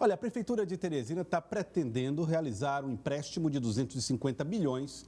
Olha, a Prefeitura de Teresina está pretendendo realizar um empréstimo de 250 milhões